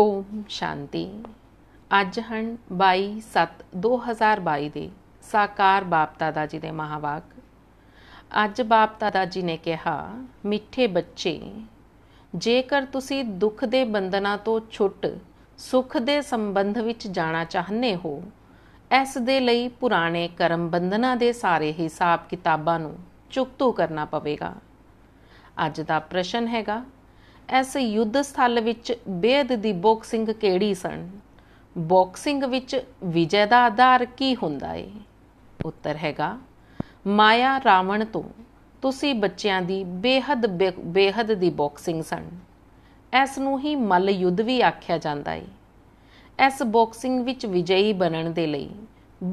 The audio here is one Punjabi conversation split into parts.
ਓਮ ਸ਼ਾਂਤੀ ਅੱਜ ਹਨ 22/7/2022 ਦੇ ਸਾਕਾਰ ਬਾਪ ਦਾਦਾ ਜੀ ਦੇ ਮਹਾਵਾਕ ਅੱਜ ਬਾਪ ਦਾਦਾ ਜੀ ਨੇ ਕਿਹਾ ਮਿੱਠੇ ਬੱਚੇ ਜੇਕਰ ਤੁਸੀਂ ਦੁੱਖ ਦੇ ਬੰਧਨਾਂ ਤੋਂ ਛੁੱਟ ਸੁੱਖ ਦੇ ਸੰਬੰਧ ਵਿੱਚ ਜਾਣਾ ਚਾਹੁੰਦੇ ਹੋ ਇਸ ਦੇ ਲਈ ਪੁਰਾਣੇ ਕਰਮ ਬੰਧਨਾਂ ਦੇ ਸਾਰੇ ਹਿਸਾਬ ਕਿਤਾਬਾਂ ਨੂੰ ਚੁਕਤੂ ਕਰਨਾ ਪਵੇਗਾ ਅੱਜ ਦਾ ਪ੍ਰਸ਼ਨ ਹੈਗਾ ਇਸ ਯੁੱਧ ਸਥਲ ਵਿੱਚ ਬੇਦ ਦੀ ਬਾਕਸਿੰਗ ਕਿਹੜੀ ਸਨ ਬਾਕਸਿੰਗ ਵਿੱਚ ਵਿਜੇ ਦਾ ਆਧਾਰ ਕੀ ਹੁੰਦਾ ਹੈ ਉੱਤਰ ਹੈਗਾ ਮਾਇਆ ਰਾਵਣ ਤੋਂ ਤੁਸੀਂ ਬੱਚਿਆਂ ਦੀ ਬੇਹਦ ਬੇਹਦ ਦੀ ਬਾਕਸਿੰਗ ਸਨ ਇਸ ਨੂੰ ਹੀ ਮਲ ਯੁੱਧ ਵੀ ਆਖਿਆ ਜਾਂਦਾ ਹੈ ਇਸ ਬਾਕਸਿੰਗ ਵਿੱਚ ਵਿਜੇਈ ਬਣਨ ਦੇ ਲਈ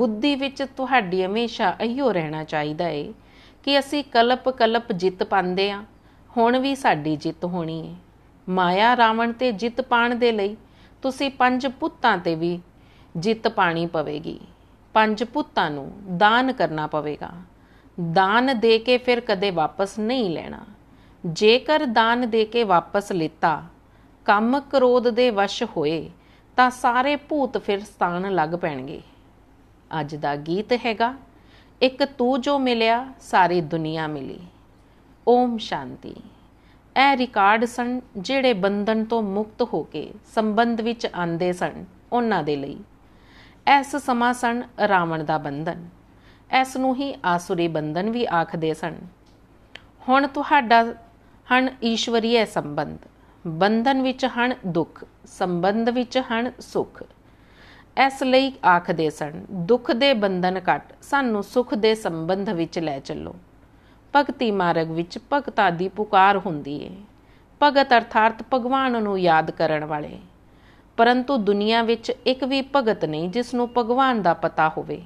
ਬੁੱਧੀ ਵਿੱਚ ਤੁਹਾਡੀ ਹਮੇਸ਼ਾ ਇਹੋ ਰਹਿਣਾ ਚਾਹੀਦਾ ਹੈ ਕਿ ਅਸੀਂ ਕਲਪ ਕਲਪ ਜਿੱਤ ਪਾਉਂਦੇ ਆ ਹੁਣ ਵੀ ਸਾਡੀ ਜਿੱਤ ਹੋਣੀ ਹੈ ਮਾਇਆ ਰਾਵਣ ਤੇ ਜਿੱਤ ਪਾਣ ਦੇ ਲਈ ਤੁਸੀਂ ਪੰਜ ਪੁੱਤਾਂ ਤੇ ਵੀ ਜਿੱਤ ਪਾਣੀ ਪਵੇਗੀ ਪੰਜ ਪੁੱਤਾਂ ਨੂੰ ਦਾਨ ਕਰਨਾ ਪਵੇਗਾ ਦਾਨ ਦੇ ਕੇ ਫਿਰ ਕਦੇ ਵਾਪਸ ਨਹੀਂ ਲੈਣਾ ਜੇਕਰ ਦਾਨ ਦੇ ਕੇ ਵਾਪਸ ਲਿੱਤਾ ਕੰਮ ਕਰੋਧ ਦੇ ਵਸ਼ ਹੋਏ ਤਾਂ ਸਾਰੇ ਭੂਤ ਫਿਰ ਸਤਾਣ ਲੱਗ ਪੈਣਗੇ ਅੱਜ ਦਾ ਗੀਤ ਹੈਗਾ ਇੱਕ ਤੂੰ ਜੋ ਮਿਲਿਆ ਸਾਰੀ ਦੁਨੀਆ ਮਿਲੀ ਓਮ ਸ਼ਾਂਤੀ ਇਹ ਰਿਕਾਰਡ ਸਨ ਜਿਹੜੇ ਬੰਧਨ ਤੋਂ ਮੁਕਤ ਹੋ ਕੇ ਸੰਬੰਧ ਵਿੱਚ ਆਂਦੇ ਸਨ ਉਹਨਾਂ ਦੇ ਲਈ ਇਸ ਸਮਾਂ ਸਨ ਰਾਵਣ ਦਾ ਬੰਧਨ ਇਸ ਨੂੰ ਹੀ ਆਸੁਰੀ ਬੰਧਨ ਵੀ ਆਖਦੇ ਸਨ ਹੁਣ ਤੁਹਾਡਾ ਹਣ ਈਸ਼ਵਰੀਏ ਸੰਬੰਧ ਬੰਧਨ ਵਿੱਚ ਹਣ ਦੁੱਖ ਸੰਬੰਧ ਵਿੱਚ ਹਣ ਸੁਖ ਇਸ ਲਈ ਆਖਦੇ ਸਨ ਦੁੱਖ ਦੇ ਬੰਧਨ ਕੱਟ ਸਾਨੂੰ ਸੁਖ ਦੇ ਸੰਬੰਧ ਵਿੱਚ ਲੈ ਚੱਲੋ ਭਗਤੀ ਮਾਰਗ ਵਿੱਚ ਭਗਤਾ ਦੀ ਪੁਕਾਰ ਹੁੰਦੀ ਹੈ ਭਗਤ ਅਰਥਾਤ ਭਗਵਾਨ ਨੂੰ ਯਾਦ ਕਰਨ ਵਾਲੇ ਪਰੰਤੂ ਦੁਨੀਆ ਵਿੱਚ ਇੱਕ ਵੀ ਭਗਤ ਨਹੀਂ ਜਿਸ ਨੂੰ ਭਗਵਾਨ ਦਾ ਪਤਾ ਹੋਵੇ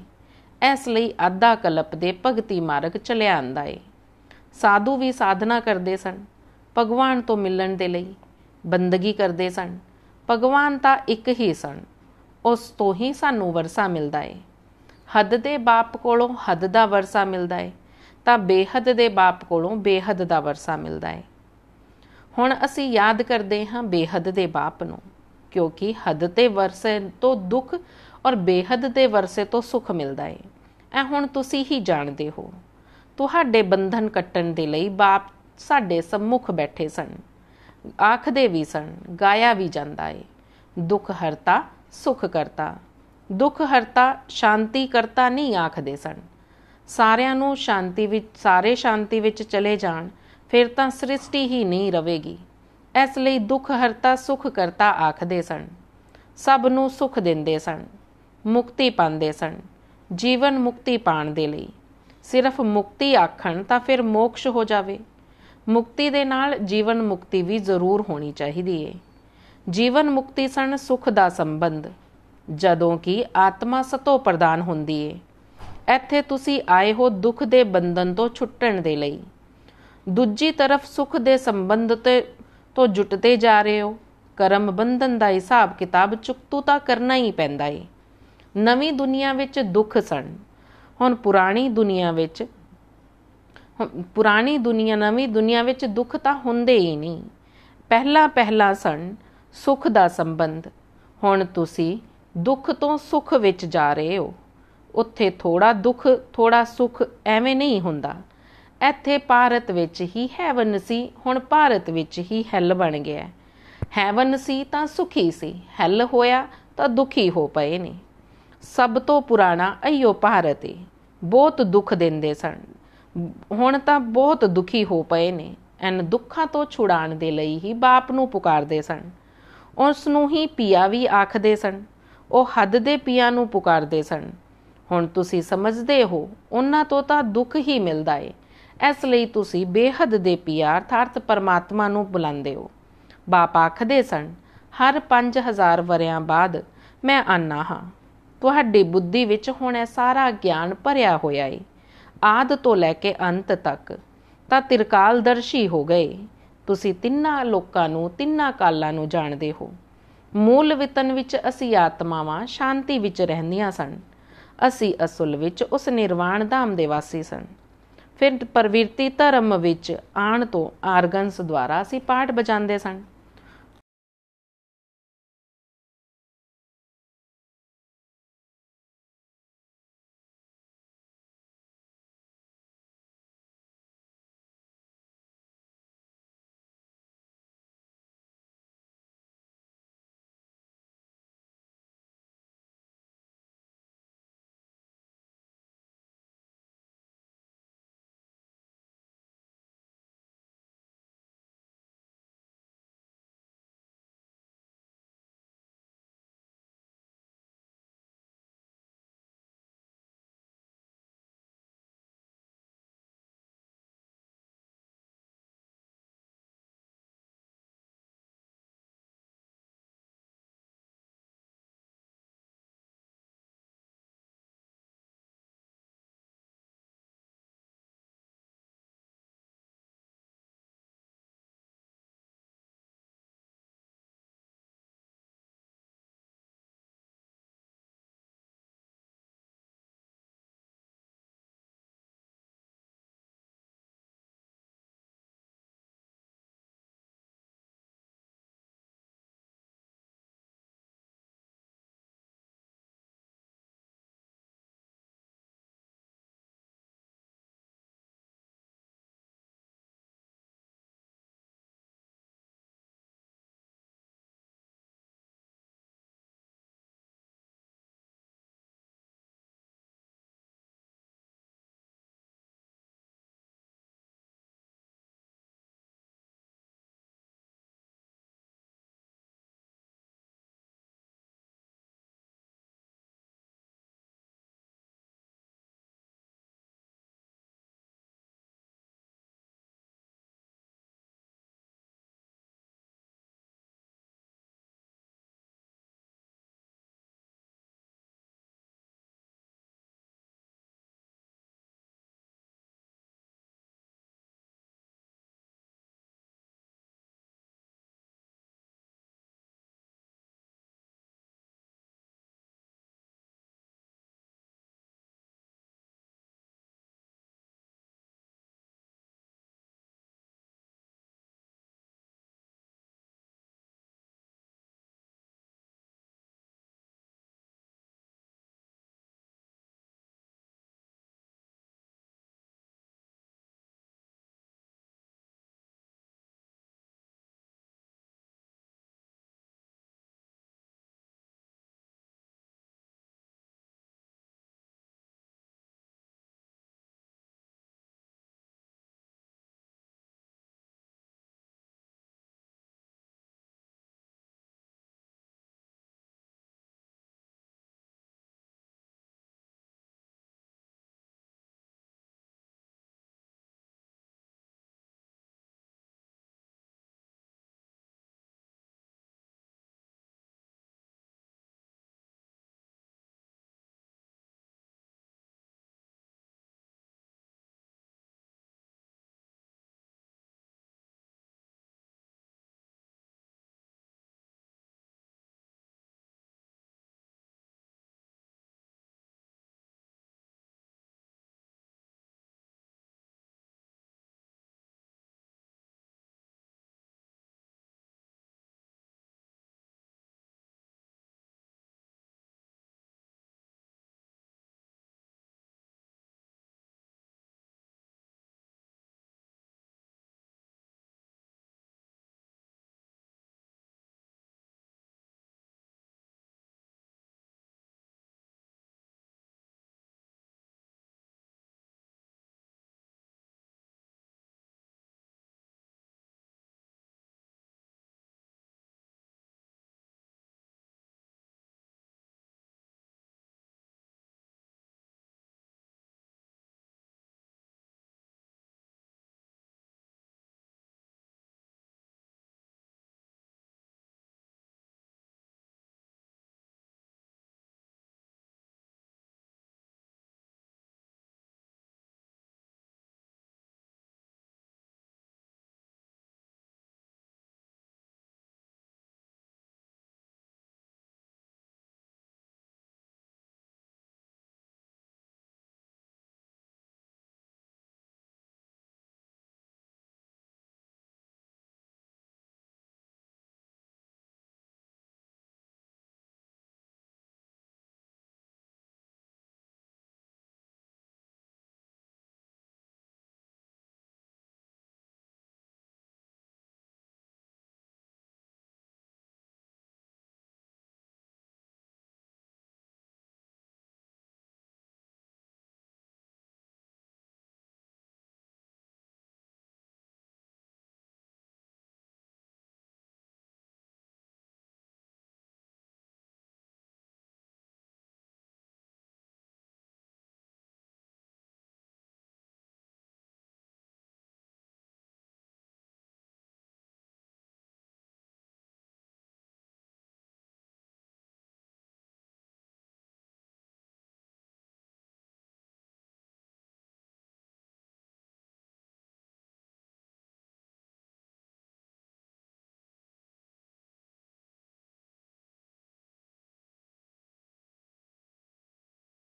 ਇਸ ਲਈ ਆਧਾ ਕਲਪ ਦੇ ਭਗਤੀ ਮਾਰਗ ਚਲਿਆ ਆਂਦਾ ਹੈ ਸਾਧੂ ਵੀ ਸਾਧਨਾ ਕਰਦੇ ਸਨ ਭਗਵਾਨ ਤੋਂ ਮਿਲਣ ਦੇ ਲਈ ਬੰਦਗੀ ਕਰਦੇ ਸਨ ਭਗਵਾਨ ਤਾਂ ਇੱਕ ਹੀ ਸਨ ਉਸ ਤੋਂ ਹੀ ਸਾਨੂੰ ਵਰਸਾ ਮਿਲਦਾ ਹੈ ਹੱਦ ਦੇ ਬਾਪ ਕੋਲੋਂ ਹੱਦ ਦਾ ਵਰਸਾ ਮਿਲਦਾ ਹੈ ਤਾਂ ਬੇਹਦ ਦੇ ਬਾਪ ਕੋਲੋਂ ਬੇਹਦ ਦਾ ਵਰਸਾ ਮਿਲਦਾ ਹੈ ਹੁਣ ਅਸੀਂ ਯਾਦ ਕਰਦੇ ਹਾਂ ਬੇਹਦ ਦੇ ਬਾਪ ਨੂੰ ਕਿਉਂਕਿ ਹੱਦ ਤੇ ਵਰਸੇ ਤੋਂ ਦੁੱਖ ਔਰ ਬੇਹਦ ਦੇ ਵਰਸੇ ਤੋਂ ਸੁਖ ਮਿਲਦਾ ਹੈ ਐ ਹੁਣ ਤੁਸੀਂ ਹੀ ਜਾਣਦੇ ਹੋ ਤੁਹਾਡੇ ਬੰਧਨ ਕੱਟਣ ਦੇ ਲਈ ਬਾਪ ਸਾਡੇ ਸਮੁਖ ਬੈਠੇ ਸਨ ਆਖਦੇ ਵੀ ਸਨ ਗਾਇਆ ਵੀ ਜਾਂਦਾ ਏ ਦੁੱਖ ਹਰਤਾ ਸੁਖ ਕਰਤਾ ਦੁੱਖ ਹਰਤਾ ਸ਼ਾਂਤੀ ਕਰਤਾ ਨਹੀਂ ਆਖਦੇ ਸਨ ਸਾਰਿਆਂ ਨੂੰ ਸ਼ਾਂਤੀ ਵਿੱਚ ਸਾਰੇ ਸ਼ਾਂਤੀ ਵਿੱਚ ਚਲੇ ਜਾਣ ਫਿਰ ਤਾਂ ਸ੍ਰਿਸ਼ਟੀ ਹੀ ਨਹੀਂ ਰਹੇਗੀ ਇਸ ਲਈ ਦੁੱਖ ਹਰਤਾ ਸੁਖ ਕਰਤਾ ਆਖਦੇ ਸਨ ਸਭ ਨੂੰ ਸੁਖ ਦਿੰਦੇ ਸਨ ਮੁਕਤੀ ਪਾਉਂਦੇ ਸਨ ਜੀਵਨ ਮੁਕਤੀ ਪਾਣ ਦੇ ਲਈ ਸਿਰਫ ਮੁਕਤੀ ਆਖਣ ਤਾਂ ਫਿਰ ਮੋਕਸ਼ ਹੋ ਜਾਵੇ ਮੁਕਤੀ ਦੇ ਨਾਲ ਜੀਵਨ ਮੁਕਤੀ ਵੀ ਜ਼ਰੂਰ ਹੋਣੀ ਚਾਹੀਦੀ ਏ ਜੀਵਨ ਮੁਕਤੀ ਸਣ ਸੁਖ ਦਾ ਸੰਬੰਧ ਜਦੋਂ ਕਿ ਆਤਮਾ ਸਤੋ ਪ੍ਰਦਾਨ ਹੁੰਦੀ ਏ ਇੱਥੇ ਤੁਸੀਂ ਆਏ ਹੋ ਦੁੱਖ ਦੇ ਬੰਧਨ ਤੋਂ ਛੁੱਟਣ ਦੇ ਲਈ ਦੂਜੀ ਤਰਫ ਸੁਖ ਦੇ ਸੰਬੰਧ ਤੇ ਤੋਂ ਜੁਟਦੇ ਜਾ ਰਹੇ ਹੋ ਕਰਮ ਬੰਧਨ ਦਾ ਹਿਸਾਬ ਕਿਤਾਬ ਚੁਕਤੂ ਤਾਂ ਕਰਨਾ ਹੀ ਪੈਂਦਾ ਏ ਨਵੀਂ ਦੁਨੀਆ ਵਿੱਚ ਦੁੱਖ ਸਨ ਹੁਣ ਪੁਰਾਣੀ ਦੁਨੀਆ ਵਿੱਚ ਪੁਰਾਣੀ ਦੁਨੀਆ ਨਵੀਂ ਦੁਨੀਆ ਵਿੱਚ ਦੁੱਖ ਤਾਂ ਹੁੰਦੇ ਹੀ ਨਹੀਂ ਪਹਿਲਾ ਪਹਿਲਾ ਸਣ ਸੁਖ ਦਾ ਸੰਬੰਧ ਹੁਣ ਤੁਸੀਂ ਦੁੱਖ ਤੋਂ ਸੁਖ ਵਿੱਚ ਜਾ ਰਹੇ ਹੋ ਉੱਥੇ ਥੋੜਾ ਦੁੱਖ ਥੋੜਾ ਸੁੱਖ ਐਵੇਂ ਨਹੀਂ ਹੁੰਦਾ ਇੱਥੇ ਭਾਰਤ ਵਿੱਚ ਹੀ ਹੈਵਨ ਸੀ ਹੁਣ ਭਾਰਤ ਵਿੱਚ ਹੀ ਹੈਲ ਬਣ ਗਿਆ ਹੈਵਨ ਸੀ ਤਾਂ ਸੁਖੀ ਸੀ ਹੈਲ ਹੋਇਆ ਤਾਂ ਦੁਖੀ ਹੋ ਪਏ ਨੇ ਸਭ ਤੋਂ ਪੁਰਾਣਾ ਅਈਓ ਭਾਰਤ ਏ ਬਹੁਤ ਦੁੱਖ ਦਿੰਦੇ ਸਨ ਹੁਣ ਤਾਂ ਬਹੁਤ ਦੁਖੀ ਹੋ ਪਏ ਨੇ ਐਨ ਦੁੱਖਾਂ ਤੋਂ ਛੁਡਾਣ ਦੇ ਲਈ ਹੀ ਬਾਪ ਨੂੰ ਪੁਕਾਰਦੇ ਸਨ ਉਸ ਨੂੰ ਹੀ ਪਿਆ ਵੀ ਆਖਦੇ ਸਨ ਉਹ ਹੱਦ ਦੇ ਪਿਆ ਨੂੰ ਪੁਕਾਰਦੇ ਸਨ ਹੁਣ ਤੁਸੀਂ ਸਮਝਦੇ ਹੋ ਉਹਨਾਂ ਤੋਂ ਤਾਂ ਦੁੱਖ ਹੀ ਮਿਲਦਾ ਏ ਇਸ ਲਈ ਤੁਸੀਂ ਬੇਹੱਦ ਦੇ ਪਿਆਰ ਅਰਥ ਪਰਮਾਤਮਾ ਨੂੰ ਬੁਲਾਉਂਦੇ ਹੋ ਬਾਪ ਆਖਦੇ ਸਨ ਹਰ 5000 ਵਰਿਆਂ ਬਾਅਦ ਮੈਂ ਆਨਾ ਹਾਂ ਤੁਹਾਡੀ ਬੁੱਧੀ ਵਿੱਚ ਹੁਣ ਇਹ ਸਾਰਾ ਗਿਆਨ ਭਰਿਆ ਹੋਇਆ ਏ ਆਦ ਤੋਂ ਲੈ ਕੇ ਅੰਤ ਤੱਕ ਤਾਂ ਤਿਰਕਾਲਦਰਸ਼ੀ ਹੋ ਗਏ ਤੁਸੀਂ ਤਿੰਨਾਂ ਲੋਕਾਂ ਨੂੰ ਤਿੰਨਾਂ ਕਾਲਾਂ ਨੂੰ ਜਾਣਦੇ ਹੋ ਮੂਲ ਵਿਤਨ ਵਿੱਚ ਅਸੀਂ ਆਤਮਾਵਾਂ ਸ਼ਾਂਤੀ ਵਿੱਚ ਰਹਿੰਦੀਆਂ ਸਨ ਅਸੀਂ ਅਸਲ ਵਿੱਚ ਉਸ ਨਿਰਵਾਣ ਧਾਮ ਦੇ ਵਾਸੀ ਸਨ ਫਿਰ ਪਰਵਿਰਤੀ ਧਰਮ ਵਿੱਚ ਆਣ ਤੋਂ ਆਰਗਨਸ ਦੁਆਰਾ ਅਸੀਂ ਪਾਠ ਬਜਾਉਂਦੇ ਸਨ